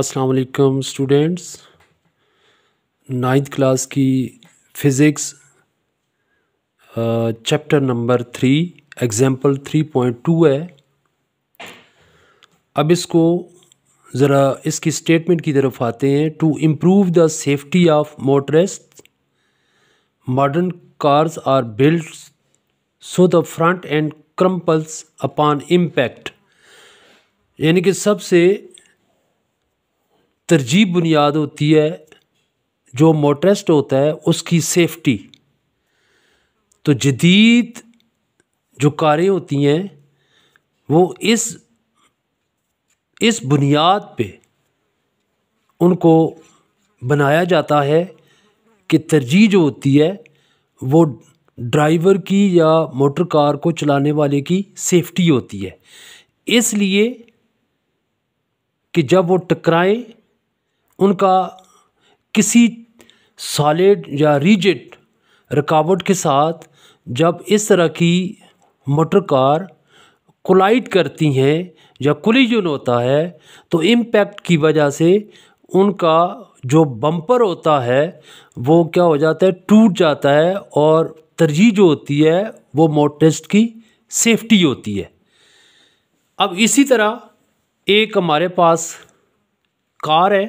अस्सलाम वालेकुम students ninth class की physics chapter number three example three point two है अब इसको ज़रा इसकी स्टेटमेंट की तरफ आते हैं to improve the safety of motorist modern cars are built so the front end crumples upon impact यानी कि सबसे तरजीह बुनियाद होती है जो मोटरेस्ट होता है उसकी सेफ्टी तो जदीद जो कारें होती हैं वो इस इस बुनियाद पे उनको बनाया जाता है कि तरजीह जो होती है वो ड्राइवर की या मोटर कार को चलाने वाले की सेफ्टी होती है इसलिए कि जब वो टकराएं उनका किसी सॉलिड या रिजिड रुकावट के साथ जब इस तरह की मोटर कार कोलाइट करती हैं या कोलिजन होता है तो इम्पैक्ट की वजह से उनका जो बम्पर होता है वो क्या हो जाता है टूट जाता है और तरजीह जो होती है वो मोटरिस्ट की सेफ्टी होती है अब इसी तरह एक हमारे पास कार है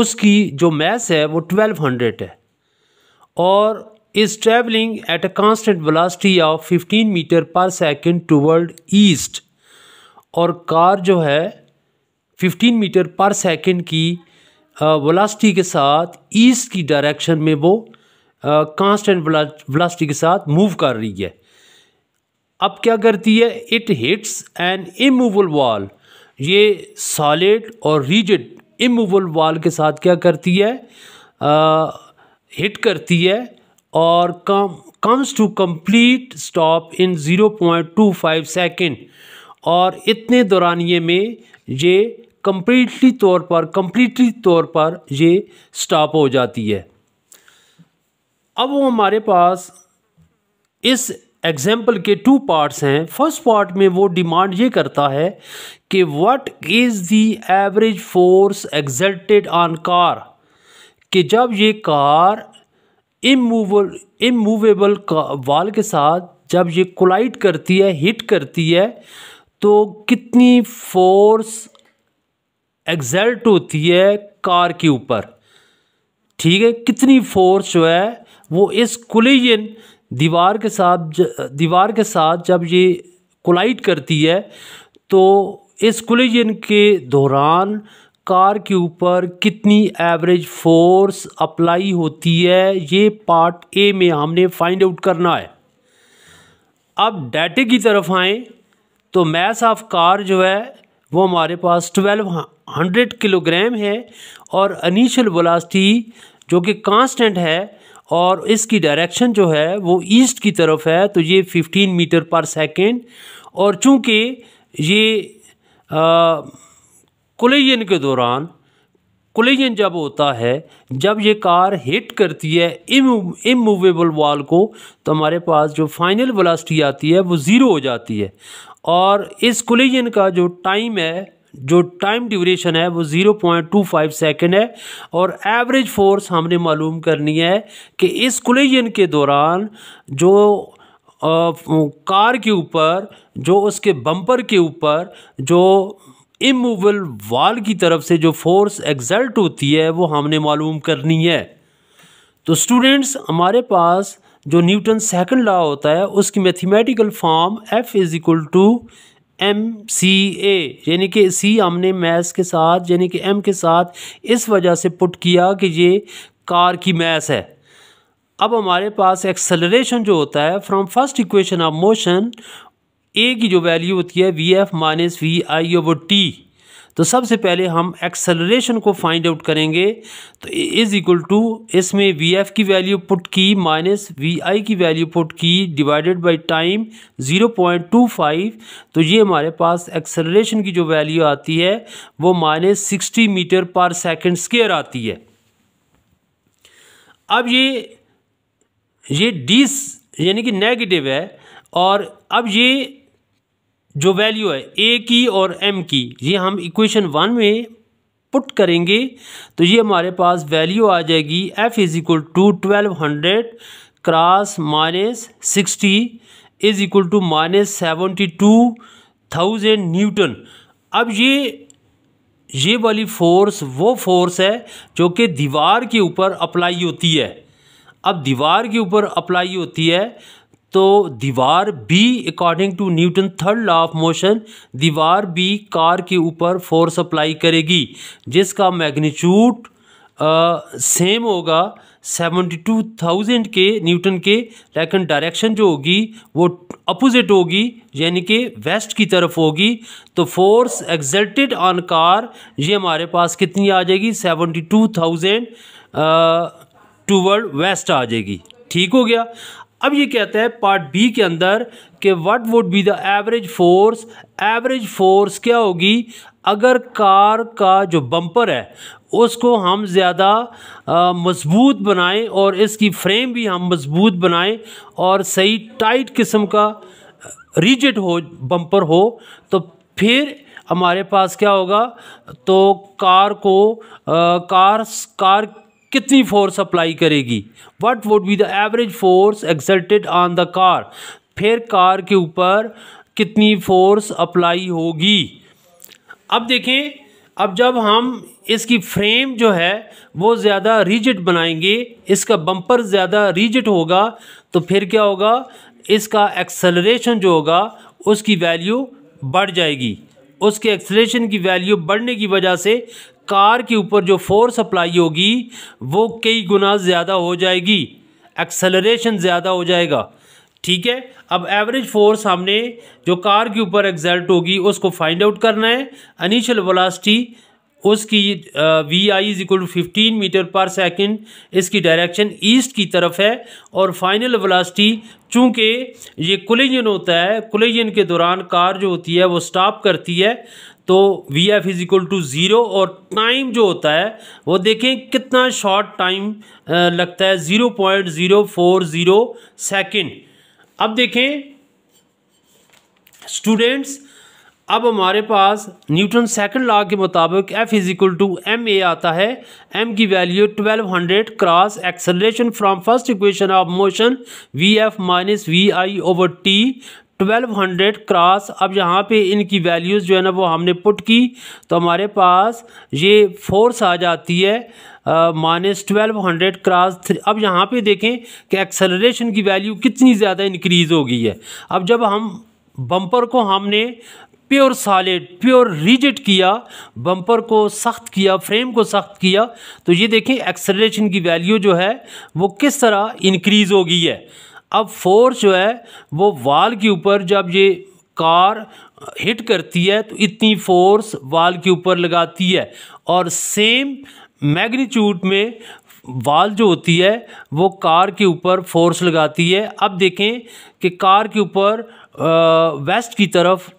उसकी जो मैस है वो ट्वेल्व हंड्रेड है और is travelling at a constant velocity of 15 metre per second toward east और कार जो है 15 मीटर पर सेकंड की वेलोसिटी के साथ ईस्ट की डायरेक्शन में वो कांस्टेंट वेलोसिटी के साथ मूव कर रही है अब क्या करती है it hits an immovable wall ये सॉलिड और रिजिड इमूवल वाल के साथ क्या करती है आ, हिट करती है और come comes to complete stop in 0.25 second और इतने दौरानिए में ये कम्प्लीटली तौर पर कम्प्लीटली तौर पर ये स्टॉप हो जाती है अब वो हमारे पास इस एग्जाम्पल के टू पार्ट्स हैं फर्स्ट पार्ट में वो डिमांड ये करता है कि what is the average force exerted on car कि जब ये कार इमूवल इमूवेबल वाल के साथ जब ये कोलाइट करती है हिट करती है तो कितनी फोर्स एग्जल्ट होती है कार के ऊपर ठीक है कितनी फोर्स जो है वो इस कोलिजन दीवार के साथ दीवार के साथ जब ये कोलाइट करती है तो इस कोलिजन के दौरान कार के ऊपर कितनी एवरेज फोर्स अप्लाई होती है ये पार्ट ए में हमने फाइंड आउट करना है अब डाटे की तरफ आएँ तो मैस ऑफ कार जो है वो हमारे पास ट्वेल्व हंड्रेड किलोग्राम है और अनिशल वेलोसिटी जो कि कांस्टेंट है और इसकी डायरेक्शन जो है वो ईस्ट की तरफ है तो ये 15 मीटर पर सेकेंड और चूँकि ये कोलेजन के दौरान कोलेजन जब होता है जब ये कार हिट करती है इमूवेबल वॉल को तो हमारे पास जो फाइनल वलास्टी आती है वो ज़ीरो हो जाती है और इस कोलेजन का जो टाइम है जो टाइम ड्यूरेशन है वो zero point two five second है और एवरेज फोर्स हमने मालूम करनी है कि इस कुलेजन के दौरान जो आ, कार के ऊपर जो उसके बम्पर के ऊपर जो इमूवल वाल की तरफ से जो फोर्स एग्जल्ट होती है वो हमने मालूम करनी है तो स्टूडेंट्स हमारे पास जो न्यूटन सेकंड लॉ होता है उसकी mathematical form F is equal to M C A यानी कि सी हमने मैस के साथ यानी कि एम के साथ इस वजह से पुट किया कि ये कार की मैस है अब हमारे पास एक्सेलरेशन जो होता है from first equation of motion A की जो वैल्यू होती है V F minus V I over T तो सबसे पहले हम एक्सेलरेशन को फाइंड आउट करेंगे तो इज़ इक्वल टू इसमें वी एफ की वैल्यू पुट की माइनस वी आई की वैल्यू पुट की divided by time zero point two five तो ये हमारे पास एक्सेलरेशन की जो वैल्यू आती है वो minus sixty metre per second square आती है अब ये ये डी यानी कि नेगेटिव है और अब ये जो वैल्यू है ए की और एम की ये हम इक्वेशन वन में पुट करेंगे तो ये हमारे पास वैल्यू आ जाएगी F is equal to twelve hundred cross minus sixty is equal to minus seventy two thousand newton अब ये ये वाली फोर्स वो फोर्स है जो कि दीवार के ऊपर अप्लाई होती है अब दीवार के ऊपर अप्लाई होती है तो दीवार बी according to Newton third law of motion दीवार बी कार के ऊपर फोर्स अप्लाई करेगी जिसका मैग्नीट्यूड सेम होगा सेवेंटी टू थाउजेंड के न्यूटन के लेकिन डायरेक्शन जो होगी वो अपोजिट होगी यानी कि वेस्ट की तरफ होगी तो फोर्स एग्जल्टेड ऑन कार ये हमारे पास कितनी आ जाएगी seventy two thousand toward west आ जाएगी ठीक हो गया अब ये कहता है पार्ट बी के अंदर कि what would be the average force average force क्या होगी अगर कार का जो बम्पर है उसको हम ज़्यादा मजबूत बनाएं और इसकी फ्रेम भी हम मजबूत बनाएं और सही टाइट किस्म का रिजिट हो बम्पर हो तो फिर हमारे पास क्या होगा तो कार को आ, कार कार कितनी फोर्स अप्लाई करेगी what would be the average force exerted on the car फिर कार के ऊपर कितनी फोर्स अप्लाई होगी अब देखें अब जब हम इसकी फ्रेम जो है वो ज़्यादा रिजिट बनाएंगे इसका बम्पर ज़्यादा रिजिट होगा तो फिर क्या होगा इसका एक्सेलरेशन जो होगा उसकी वैल्यू बढ़ जाएगी उसके एक्सेलेशन की वैल्यू बढ़ने की वजह से कार के ऊपर जो फोर्स अप्लाई होगी वो कई गुना ज़्यादा हो जाएगी एक्सेलरेशन ज़्यादा हो जाएगा ठीक है अब एवरेज फोर्स हमने जो कार के ऊपर एग्जल्ट होगी उसको फाइंड आउट करना है अनिशल वलास्टी उसकी V I is equal to fifteen metre per second इसकी डायरेक्शन ईस्ट की तरफ है और फाइनल वलास्टी चूँकि ये कुलेजन होता है कुलेजन के दौरान कार जो होती है वो स्टॉप करती है तो V F is equal to zero और टाइम जो होता है वो देखें कितना शॉर्ट टाइम लगता है zero point zero four zero second अब देखें स्टूडेंट्स अब हमारे पास न्यूटन सेकंड लॉ के मुताबिक F is equal to M A आता है एम की value 1200 cross acceleration from first equation of motion V F minus V I over T twelve hundred cross अब यहाँ पे इनकी वैल्यूज़ जो है ना वो हमने पुट की तो हमारे पास ये फोर्स आ जाती है minus twelve hundred cross three अब यहाँ पे देखें कि एक्सेलरेशन की वैल्यू कितनी ज़्यादा इंक्रीज़ हो गई है अब जब हम बम्पर को हमने प्योर सॉलिड प्योर रिजिट किया बम्पर को सख्त किया फ्रेम को सख्त किया तो ये देखें एक्सेलरेशन की वैल्यू जो है वो किस तरह इंक्रीज़ हो गई है अब फोर्स जो है वो वाल के ऊपर जब ये कार हिट करती है तो इतनी फोर्स वाल के ऊपर लगाती है और सेम मैग्नीट्यूड में वाल जो होती है वो कार के ऊपर फोर्स लगाती है अब देखें कि कार के ऊपर वेस्ट की तरफ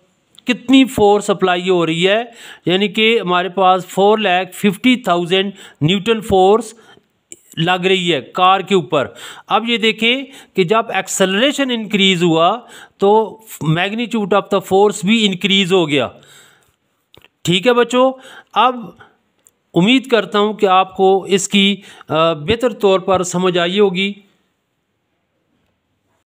कितनी फोर्स अप्लाई हो रही है यानी कि हमारे पास four lakh fifty thousand newton force लग रही है कार के ऊपर अब ये देखें कि जब एक्सलरेशन इंक्रीज हुआ तो मैग्नीट्यूड ऑफ द फोर्स भी इंक्रीज हो गया ठीक है बच्चों अब उम्मीद करता हूँ कि आपको इसकी बेहतर तौर पर समझ आई होगी